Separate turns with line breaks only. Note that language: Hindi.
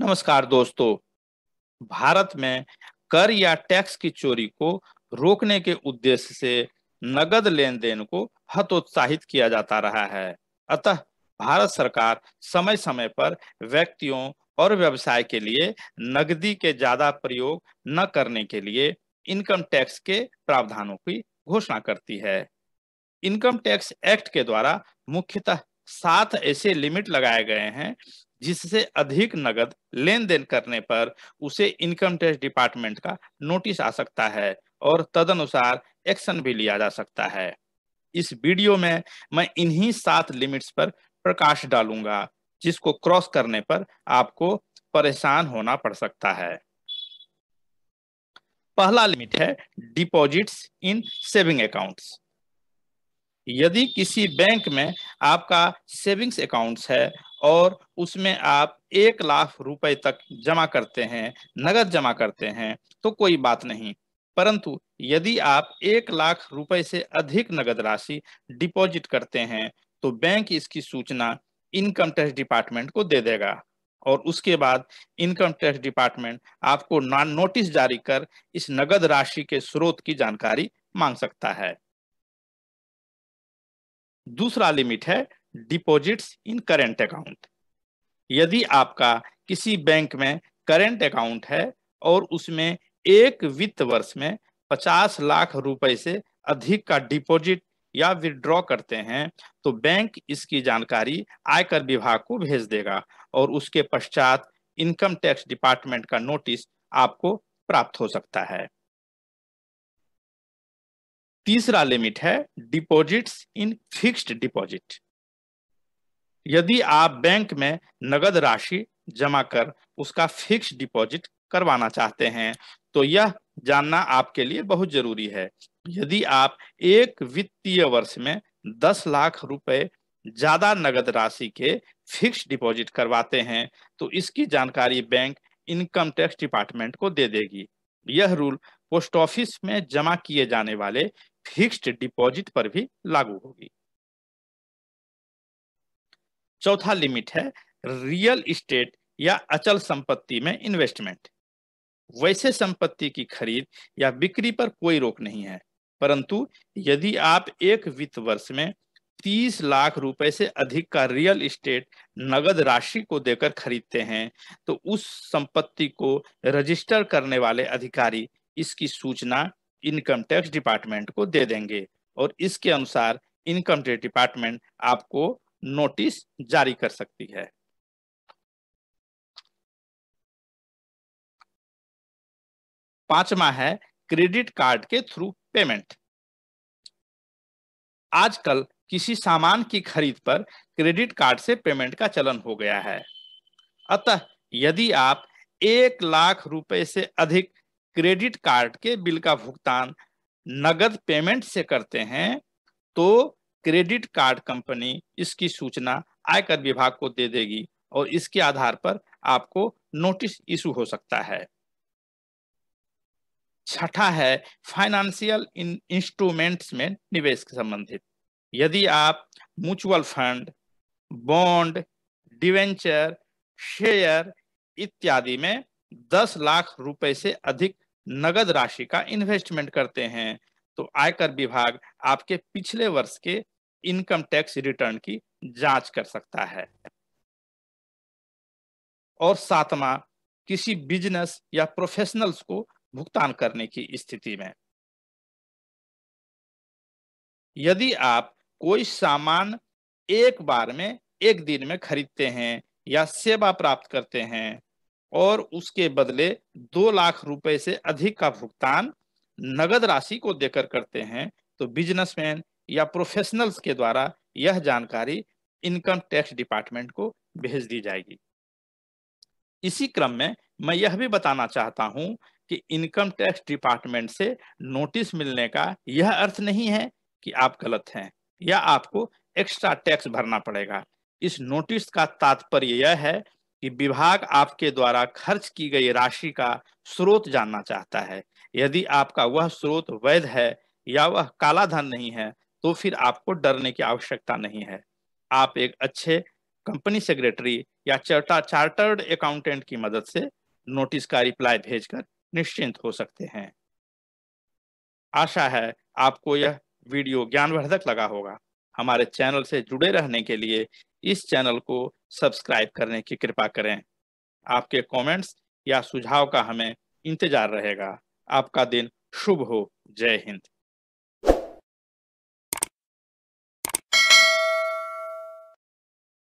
नमस्कार दोस्तों भारत में कर या टैक्स की चोरी को रोकने के उद्देश्य से नगद लेन देन को हतोत्साहित किया जाता रहा है अतः भारत सरकार समय समय पर व्यक्तियों और व्यवसाय के लिए नगदी के ज्यादा प्रयोग न करने के लिए इनकम टैक्स के प्रावधानों की घोषणा करती है इनकम टैक्स एक्ट के द्वारा मुख्यतः सात ऐसे लिमिट लगाए गए हैं जिससे अधिक नगद लेन देन करने पर उसे इनकम टैक्स डिपार्टमेंट का नोटिस आ सकता है और तदनुसार एक्शन भी लिया जा सकता है इस वीडियो में मैं इन्हीं सात लिमिट्स पर प्रकाश डालूंगा जिसको क्रॉस करने पर आपको परेशान होना पड़ सकता है पहला लिमिट है डिपॉजिट्स इन सेविंग अकाउंट्स यदि किसी बैंक में आपका सेविंग्स अकाउंट्स है और उसमें आप एक लाख रुपए तक जमा करते हैं नगद जमा करते हैं तो कोई बात नहीं परंतु यदि आप एक लाख रुपए से अधिक नगद राशि डिपॉजिट करते हैं तो बैंक इसकी सूचना इनकम टैक्स डिपार्टमेंट को दे देगा और उसके बाद इनकम टैक्स डिपार्टमेंट आपको नॉन नोटिस जारी कर इस नगद राशि के स्रोत की जानकारी मांग सकता है दूसरा लिमिट है डिपॉजिट्स इन करेंट अकाउंट यदि आपका किसी बैंक में करेंट अकाउंट है और उसमें एक वित्त वर्ष में 50 लाख रुपए से अधिक का डिपॉजिट या विड्रॉ करते हैं तो बैंक इसकी जानकारी आयकर विभाग को भेज देगा और उसके पश्चात इनकम टैक्स डिपार्टमेंट का नोटिस आपको प्राप्त हो सकता है तीसरा लिमिट है डिपॉजिट्स इन फिक्स्ड डिपॉजिट यदि आप बैंक में नगद राशि जमा कर उसका फिक्स डिपॉजिट करवाना चाहते हैं तो यह जानना आपके लिए बहुत जरूरी है यदि आप एक वित्तीय वर्ष में दस लाख रुपए ज्यादा नगद राशि के फिक्स डिपॉजिट करवाते हैं तो इसकी जानकारी बैंक इनकम टैक्स डिपार्टमेंट को दे देगी यह रूल पोस्ट ऑफिस में जमा किए जाने वाले फिक्स्ड डिपॉजिट पर भी लागू होगी चौथा लिमिट है रियल इस्टेट या अचल संपत्ति में इन्वेस्टमेंट वैसे संपत्ति की खरीद या बिक्री पर कोई रोक नहीं है परंतु यदि आप एक वित्त वर्ष में 30 लाख रुपए से अधिक का रियल इस्टेट नगद राशि को देकर खरीदते हैं तो उस संपत्ति को रजिस्टर करने वाले अधिकारी इसकी सूचना इनकम टैक्स डिपार्टमेंट को दे देंगे और इसके अनुसार इनकम टैक्स डिपार्टमेंट आपको नोटिस जारी कर सकती है पांचवा है क्रेडिट कार्ड के थ्रू पेमेंट आजकल किसी सामान की खरीद पर क्रेडिट कार्ड से पेमेंट का चलन हो गया है अतः यदि आप एक लाख रुपए से अधिक क्रेडिट कार्ड के बिल का भुगतान नगद पेमेंट से करते हैं तो क्रेडिट कार्ड कंपनी इसकी सूचना आयकर विभाग को दे देगी और इसके आधार पर आपको नोटिस इशू हो सकता है छठा है फाइनेंशियल इंस्ट्रूमेंट्स में निवेश के संबंधित यदि आप mutual fund bond debenture share इत्यादि में 10 लाख रुपए से अधिक नगद राशि का इन्वेस्टमेंट करते हैं तो आयकर विभाग आपके पिछले वर्ष के इनकम टैक्स रिटर्न की जांच कर सकता है और सातवां किसी बिजनेस या प्रोफेशनल्स को भुगतान करने की स्थिति में यदि आप कोई सामान एक बार में एक दिन में खरीदते हैं या सेवा प्राप्त करते हैं और उसके बदले दो लाख रुपए से अधिक का भुगतान नगद राशि को देकर करते हैं तो बिजनेसमैन या प्रोफेशनल्स के द्वारा यह जानकारी इनकम टैक्स डिपार्टमेंट को भेज दी जाएगी इसी क्रम में मैं यह भी बताना चाहता हूं कि इनकम टैक्स डिपार्टमेंट से नोटिस मिलने का यह अर्थ नहीं है कि आप गलत हैं या आपको एक्स्ट्रा टैक्स भरना पड़ेगा इस नोटिस का तात्पर्य यह है कि विभाग आपके द्वारा खर्च की गई राशि का स्रोत जानना चाहता है यदि आपका वह स्रोत वैध है या वह काला धन नहीं है तो फिर आपको डरने की आवश्यकता नहीं है आप एक अच्छे कंपनी सेक्रेटरी या चार्टर्ड चार्टर्ड अकाउंटेंट की मदद से नोटिस का रिप्लाई भेजकर निश्चिंत हो सकते हैं आशा है आपको यह वीडियो ज्ञानवर्धक लगा होगा हमारे चैनल से जुड़े रहने के लिए इस चैनल को सब्सक्राइब करने की कृपा करें आपके कमेंट्स या सुझाव का हमें इंतजार रहेगा आपका दिन शुभ हो जय हिंद